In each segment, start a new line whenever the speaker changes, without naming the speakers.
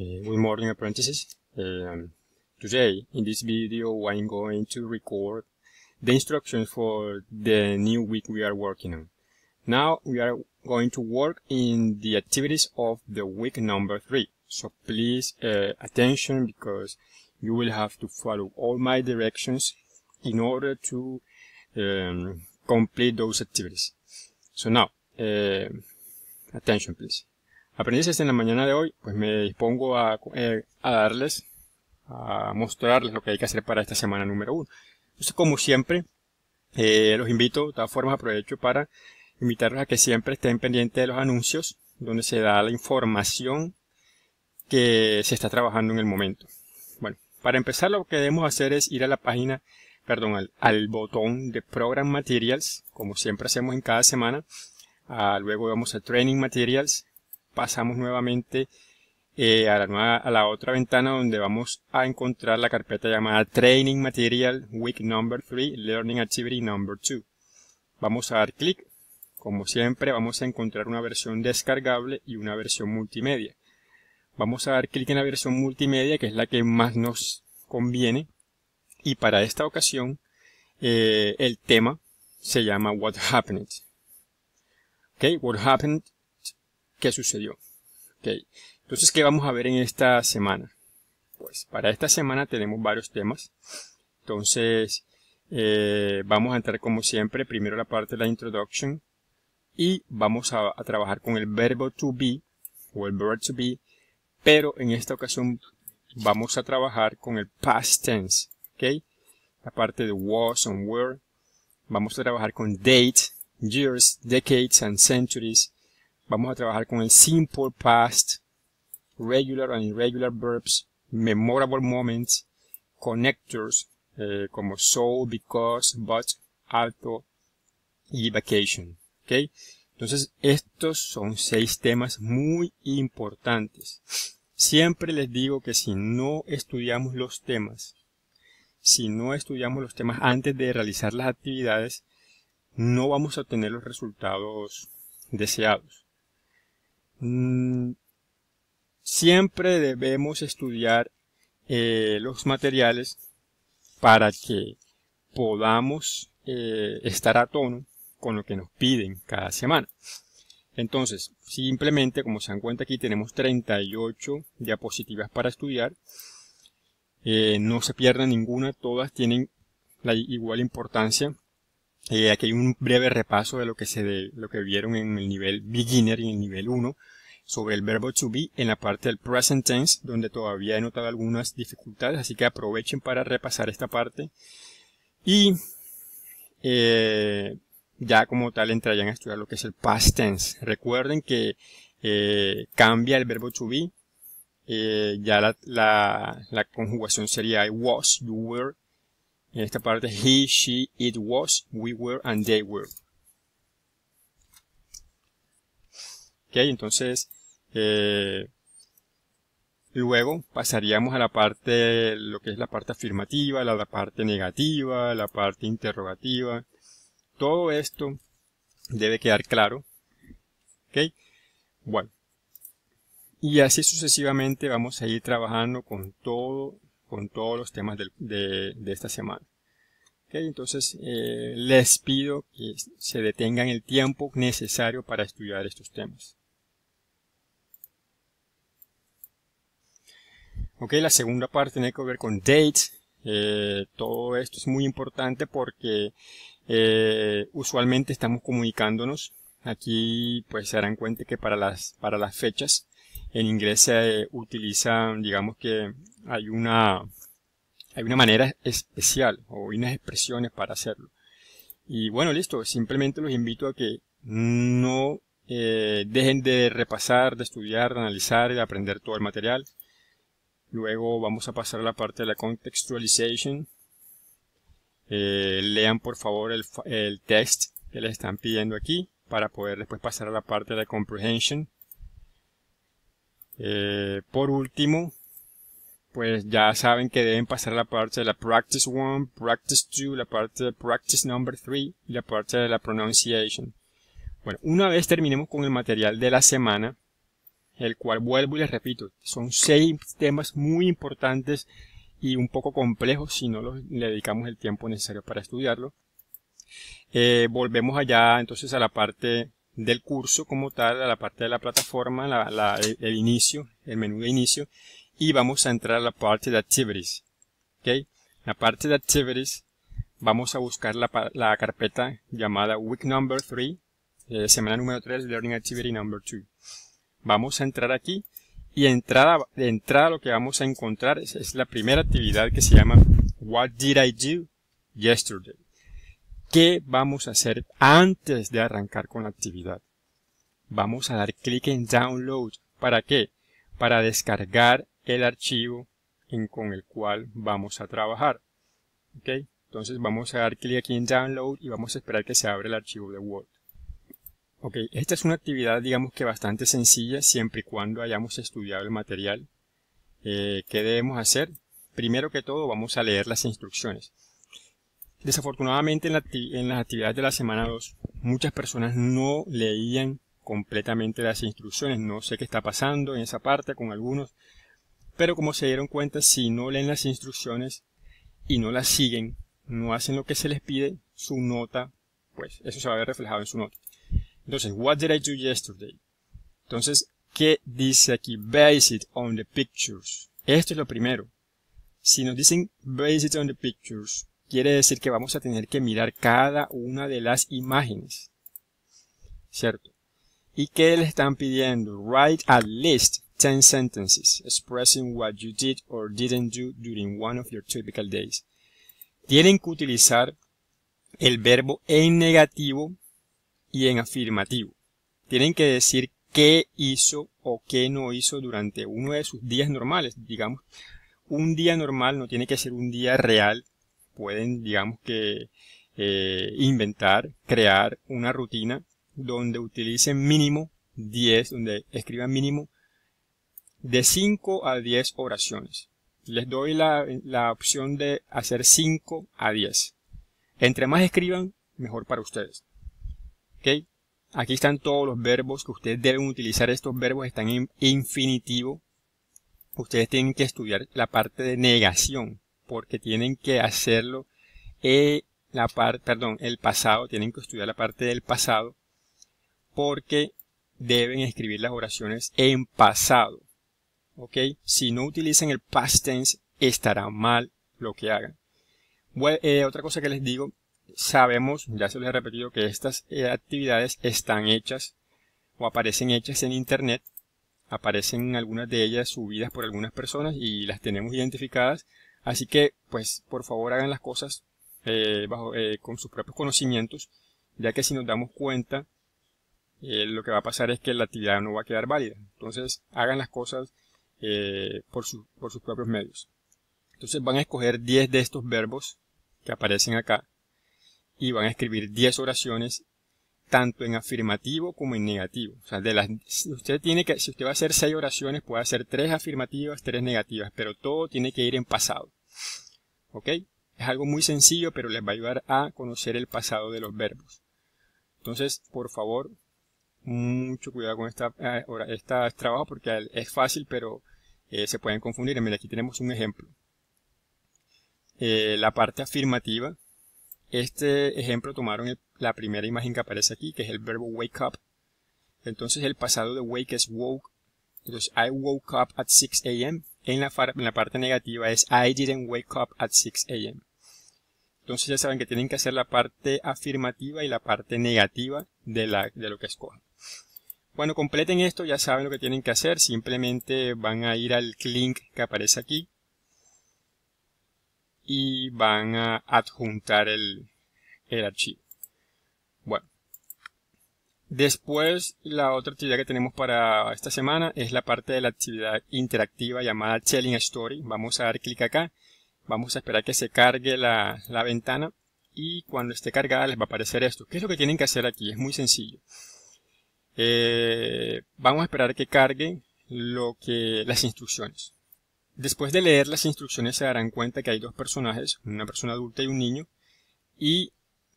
uh, with Apprentices. Um, today, in this video, I'm going to record the instructions for the new week we are working on. Now we are going to work in the activities of the week number 3. So please uh, attention because you will have to follow all my directions in order to um, complete those activities. So now, uh, attention please. Aprendices, en la mañana de hoy, pues me dispongo a, eh, a, darles, a mostrarles lo que hay que hacer para esta semana número uno. Entonces, como siempre, eh, los invito, de todas formas, aprovecho para invitarlos a que siempre estén pendientes de los anuncios, donde se da la información que se está trabajando en el momento. Bueno, para empezar, lo que debemos hacer es ir a la página, perdón, al, botón de Program Materials, como siempre hacemos en cada semana. Ah, luego vamos a Training Materials, pasamos nuevamente eh, a, la a la otra ventana donde vamos a encontrar la carpeta llamada Training Material Week Number 3 Learning Activity Number 2. Vamos a dar clic. Como siempre vamos a encontrar una versión descargable y una versión multimedia. Vamos a dar clic en la versión multimedia que es la que más nos conviene. Y para esta ocasión eh, el tema se llama What Happened. Okay, What Happened qué sucedió. Okay. Entonces, ¿qué vamos a ver en esta semana? Pues para esta semana tenemos varios temas. Entonces, eh, vamos a entrar como siempre, primero la parte de la introduction y vamos a, trabajar con el verbo to be o el verb to be, pero en esta ocasión vamos a trabajar con el past tense, ¿ok? La parte de was and were. Vamos a trabajar con dates, years, decades and centuries. Vamos a trabajar con el simple past, regular and irregular verbs, memorable moments, connectors, eh, como so, because, but, alto y vacation. ¿okay? Entonces, estos son seis temas muy importantes. Siempre les digo que si no estudiamos los temas, si no estudiamos los temas antes de realizar las actividades, no vamos a obtener los resultados deseados. Mm, siempre debemos estudiar eh, los materiales para que podamos eh, estar a tono con lo que nos piden cada semana. Entonces, simplemente, como se dan cuenta aquí, tenemos 38 diapositivas para estudiar. Eh, no se pierda ninguna, todas tienen la igual importancia eh, aquí hay un breve repaso de lo que se lo que vieron en el nivel beginner y en el nivel 1 sobre el verbo to be en la parte del present tense donde todavía he notado algunas dificultades, así que aprovechen para repasar esta parte y eh, ya como tal entrarían a estudiar lo que es el past tense. Recuerden que eh, cambia el verbo to be, ya la, la conjugación sería I was, you were, en esta parte, he, she, it was, we were, and they were. Ok, entonces, eh, luego pasaríamos a la parte, lo que es la parte afirmativa, la, parte negativa, la parte interrogativa. Todo esto debe quedar claro. Ok, bueno. Y así sucesivamente vamos a ir trabajando con todo con todos los temas de, esta semana. Entonces, eh, les pido que se detengan el tiempo necesario para estudiar estos temas. Ok, la segunda parte tiene que ver con dates. Eh, todo esto es muy importante porque eh, usualmente estamos comunicándonos. Aquí pues se darán cuenta que para las, para las fechas en inglés se eh, utiliza, digamos que hay una, hay una manera especial o unas expresiones para hacerlo. Y bueno, listo, simplemente los invito a que no eh, dejen de repasar, de estudiar, de analizar y de aprender todo el material. Luego vamos a pasar a la parte de la contextualization. Eh, lean por favor el, el test que les están pidiendo aquí para poder después pasar a la parte de la comprehension eh, por último, pues ya saben que deben pasar la parte de la practice 1, practice 2, la parte de practice number 3 y la parte de la pronunciation. Bueno, una vez terminemos con el material de la semana, el cual vuelvo y les repito, son seis temas muy importantes y un poco complejos si no le dedicamos el tiempo necesario para estudiarlo. Eh, volvemos allá entonces a la parte del curso como tal, a la parte de la plataforma, la, la, el, inicio, el menú de inicio, y vamos a entrar a la parte de Activities. ok La parte de Activities, vamos a buscar la, la carpeta llamada Week Number 3, eh, semana número 3, Learning Activity Number 2. Vamos a entrar aquí y entrada, de entrada lo que vamos a encontrar es la primera actividad que se llama What Did I Do Yesterday? ¿Qué vamos a hacer antes de arrancar con la actividad? Vamos a dar clic en Download. ¿Para qué? Para descargar el archivo con el cual vamos a trabajar. ¿Ok? Entonces vamos a dar clic aquí en Download y vamos a esperar que se abra el archivo de Word. Ok, esta es una actividad digamos que bastante sencilla siempre y cuando hayamos estudiado el material. Eh, ¿Qué debemos hacer? Primero que todo vamos a leer las instrucciones. Desafortunadamente en, las actividades de la semana 2 muchas personas no leían completamente las instrucciones. No sé qué está pasando en esa parte con algunos, pero como se dieron cuenta, si no leen las instrucciones y no las siguen, no hacen lo que se les pide, su nota, pues eso se va a ver reflejado en su nota. Entonces, what did I do yesterday? Entonces, ¿qué dice aquí? Base it on the pictures. Esto es lo primero. Si nos dicen base it on the pictures, Quiere decir que vamos a tener que mirar cada una de las imágenes. ¿Cierto? ¿Y qué le están pidiendo? Write at least 10 sentences expressing what you did or didn't do during one of your typical days. Tienen que utilizar el verbo en negativo y en afirmativo. Tienen que decir qué hizo o qué no hizo durante uno de sus días normales. Digamos, un día normal no tiene que ser un día real pueden, digamos que, eh, inventar, crear una rutina donde utilicen mínimo 10, donde escriban mínimo de 5 a 10 oraciones. Les doy la, la opción de hacer 5 a 10. Entre más escriban, mejor para ustedes. ¿Ok? Aquí están todos los verbos que ustedes deben utilizar. Estos verbos están en infinitivo. Ustedes tienen que estudiar la parte de negación porque tienen que hacerlo eh, la parte, perdón, el pasado, tienen que estudiar la parte del pasado porque deben escribir las oraciones en pasado. ¿Ok? Si no utilizan el past tense, estará mal lo que hagan. Eh, otra cosa que les digo, sabemos, ya se les he repetido, que estas eh, actividades están hechas o aparecen hechas en Internet. Aparecen algunas de ellas subidas por algunas personas y las tenemos identificadas. Así que, pues, por favor hagan las cosas eh, eh, con sus propios conocimientos, ya que si nos damos cuenta, eh, lo que va a pasar es que la actividad no va a quedar válida. Entonces, hagan las cosas por, por sus propios medios. Entonces, van a escoger 10 de estos verbos que aparecen acá y van a escribir 10 oraciones tanto en afirmativo como en negativo. tiene que, si usted va a hacer seis oraciones, puede hacer tres afirmativas, tres negativas, pero todo tiene que ir en pasado. ¿Ok? Es algo muy sencillo, pero les va a ayudar a conocer el pasado de los verbos. Entonces, por favor, mucho cuidado con esta, eh, esta este trabajo porque es fácil, pero eh, se pueden confundir. Mira, aquí tenemos un ejemplo. Eh, la parte afirmativa. Este ejemplo tomaron el, la primera imagen que aparece aquí, que es el verbo wake up. Entonces el pasado de wake es woke. Entonces I woke up at 6 a.m. En la, parte negativa es I didn't wake up at 6 a.m. Entonces ya saben que tienen que hacer la parte afirmativa y la parte negativa de, lo que escojan. Cuando completen esto ya saben lo que tienen que hacer. Simplemente van a ir al link que aparece aquí y van a adjuntar el archivo. Después, la otra actividad que tenemos para esta semana es la parte de la actividad interactiva llamada Telling Story. Vamos a dar clic acá, vamos a esperar que se cargue la, la ventana y cuando esté cargada les va a aparecer esto. ¿Qué es lo que tienen que hacer aquí? Es muy sencillo. Eh, vamos a esperar que carguen lo que, las instrucciones. Después de leer las instrucciones se darán cuenta que hay dos personajes, una persona adulta y un niño, y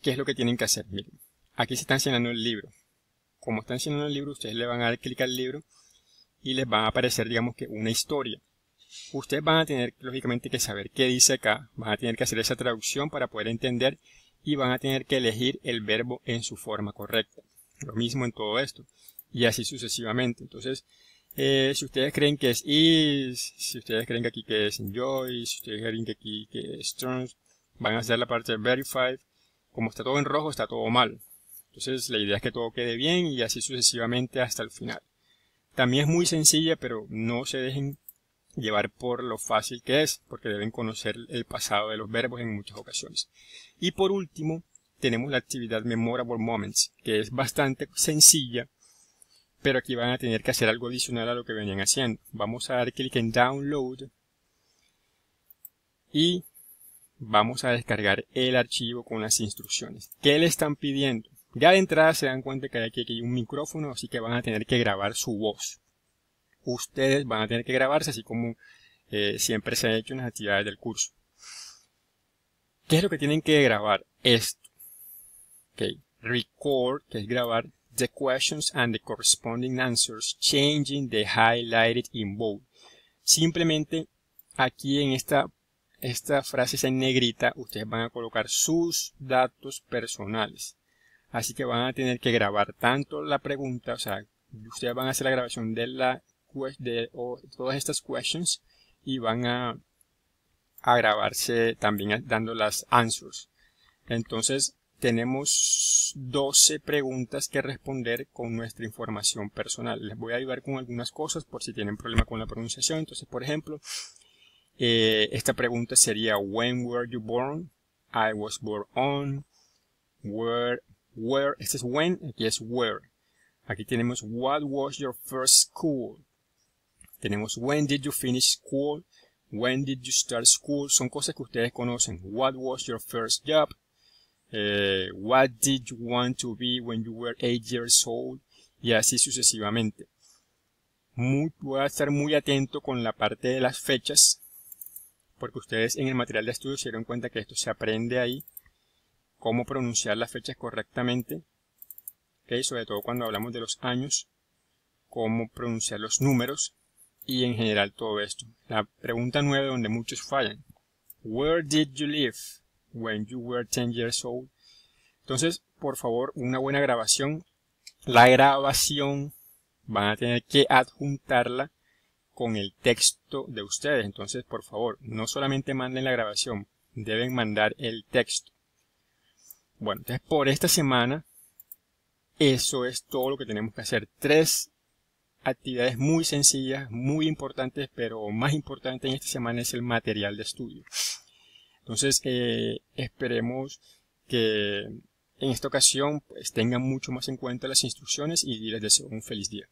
qué es lo que tienen que hacer. Miren, aquí se está enseñando el libro como está enseñando el libro, ustedes le van a dar clic al libro y les va a aparecer, digamos que, una historia. Ustedes van a tener, lógicamente, que saber qué dice acá, van a tener que hacer esa traducción para poder entender y van a tener que elegir el verbo en su forma correcta. Lo mismo en todo esto y así sucesivamente. Entonces, eh, si ustedes creen que es is, si ustedes creen que aquí que es enjoy, si ustedes creen que aquí que es strong, van a hacer la parte de verify. Como está todo en rojo, está todo mal. Entonces la idea es que todo quede bien y así sucesivamente hasta el final. También es muy sencilla, pero no se dejen llevar por lo fácil que es, porque deben conocer el pasado de los verbos en muchas ocasiones. Y por último, tenemos la actividad Memorable Moments, que es bastante sencilla, pero aquí van a tener que hacer algo adicional a lo que venían haciendo. Vamos a dar clic en Download y vamos a descargar el archivo con las instrucciones. ¿Qué le están pidiendo? Ya de entrada se dan cuenta que aquí hay un micrófono, así que van a tener que grabar su voz. Ustedes van a tener que grabarse, así como eh, siempre se han hecho en las actividades del curso. ¿Qué es lo que tienen que grabar? Esto. Okay. Record, que es grabar the questions and the corresponding answers, changing the highlighted in bold. Simplemente aquí en esta, esta frase en negrita, ustedes van a colocar sus datos personales. Así que van a tener que grabar tanto la pregunta, o sea, ustedes van a hacer la grabación de, la, de todas estas questions y van a, grabarse también dando las answers. Entonces, tenemos 12 preguntas que responder con nuestra información personal. Les voy a ayudar con algunas cosas por si tienen problema con la pronunciación. Entonces, por ejemplo, eh, esta pregunta sería When were you born? I was born on. Where where, este es when, aquí es where. Aquí tenemos what was your first school. Tenemos when did you finish school. When did you start school? Son cosas que ustedes conocen. What was your first job? Eh, what did you want to be when you were eight years old? Y así sucesivamente. Muy, voy a estar muy atento con la parte de las fechas, porque ustedes en el material de estudio se dieron cuenta que esto se aprende ahí cómo pronunciar las fechas correctamente, sobre todo cuando hablamos de los años, cómo pronunciar los números y en general todo esto. La pregunta 9 donde muchos fallan. Where did you live when you were 10 years old? Entonces, por favor, una buena grabación. La grabación van a tener que adjuntarla con el texto de ustedes. Entonces, por favor, no solamente manden la grabación, deben mandar el texto. Bueno, entonces por esta semana, eso es todo lo que tenemos que hacer. Tres actividades muy sencillas, muy importantes, pero más importante en esta semana es el material de estudio. Entonces, eh, esperemos que en esta ocasión pues, tengan mucho más en cuenta las instrucciones y les deseo un feliz día.